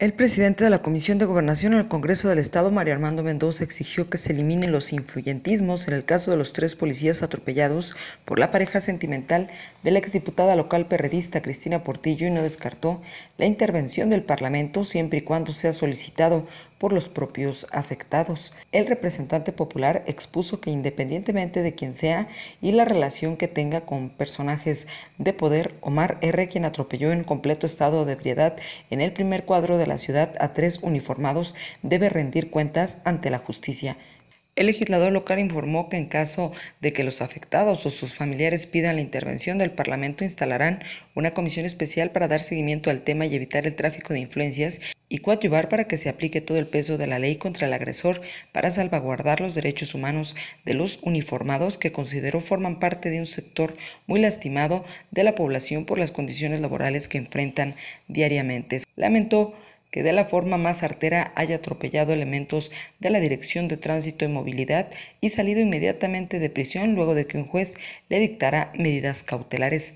El presidente de la Comisión de Gobernación en el Congreso del Estado, María Armando Mendoza, exigió que se eliminen los influyentismos en el caso de los tres policías atropellados por la pareja sentimental de la exdiputada local perredista Cristina Portillo y no descartó la intervención del Parlamento siempre y cuando sea solicitado por los propios afectados. El representante popular expuso que independientemente de quien sea y la relación que tenga con personajes de poder, Omar R., quien atropelló en completo estado de ebriedad en el primer cuadro de la ciudad a tres uniformados, debe rendir cuentas ante la justicia. El legislador local informó que en caso de que los afectados o sus familiares pidan la intervención del Parlamento, instalarán una comisión especial para dar seguimiento al tema y evitar el tráfico de influencias y coadyuvar para que se aplique todo el peso de la ley contra el agresor para salvaguardar los derechos humanos de los uniformados que consideró forman parte de un sector muy lastimado de la población por las condiciones laborales que enfrentan diariamente. Lamentó que de la forma más artera haya atropellado elementos de la Dirección de Tránsito y Movilidad y salido inmediatamente de prisión luego de que un juez le dictara medidas cautelares.